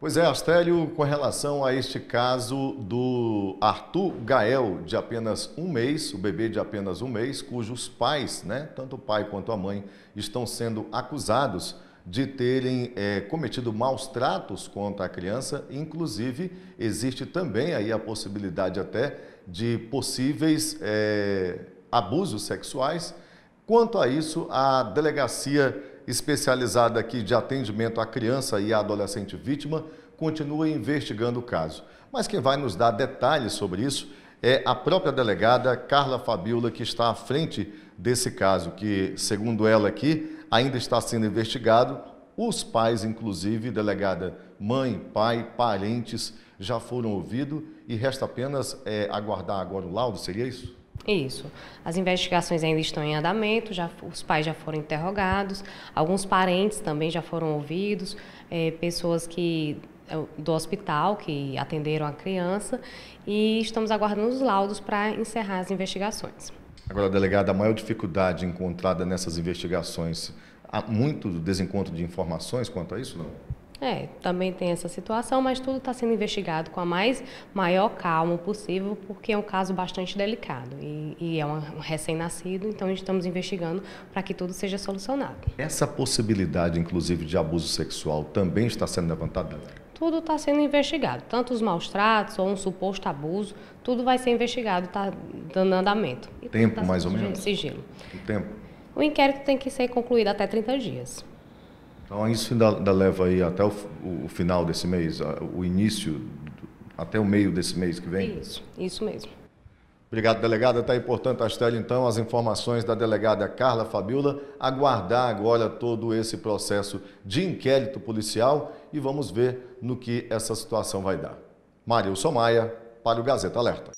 Pois é, Astélio, com relação a este caso do Arthur Gael, de apenas um mês, o bebê de apenas um mês, cujos pais, né, tanto o pai quanto a mãe, estão sendo acusados de terem é, cometido maus tratos contra a criança. Inclusive, existe também aí a possibilidade até de possíveis é, abusos sexuais. Quanto a isso, a delegacia especializada aqui de atendimento à criança e à adolescente vítima continua investigando o caso. Mas quem vai nos dar detalhes sobre isso é a própria delegada Carla Fabiola, que está à frente desse caso, que, segundo ela aqui, ainda está sendo investigado. Os pais, inclusive, delegada, mãe, pai, parentes, já foram ouvidos e resta apenas é, aguardar agora o laudo, seria isso? Isso. As investigações ainda estão em andamento, já, os pais já foram interrogados, alguns parentes também já foram ouvidos, é, pessoas que eh, do hospital que atenderam a criança e estamos aguardando os laudos para encerrar as investigações. Agora, delegada, a maior dificuldade encontrada nessas investigações, há muito desencontro de informações quanto a isso, não? É, também tem essa situação, mas tudo está sendo investigado com a mais maior calma possível, porque é um caso bastante delicado e, e é um recém-nascido, então estamos investigando para que tudo seja solucionado. Essa possibilidade, inclusive, de abuso sexual também está sendo levantada? Tudo está sendo investigado, tanto os maus tratos ou um suposto abuso, tudo vai ser investigado, está dando andamento. E tempo, tá mais ou menos? Sigilo. O tempo? O inquérito tem que ser concluído até 30 dias. Então isso ainda, ainda leva aí até o, o, final desse mês, o início, até o meio desse mês que vem? Isso, isso mesmo. Obrigado, delegada. Está aí, portanto, Astela, então, as informações da delegada Carla Fabiola. Aguardar agora todo esse processo de inquérito policial e vamos ver no que essa situação vai dar. Maria Somaia, para o Gazeta Alerta.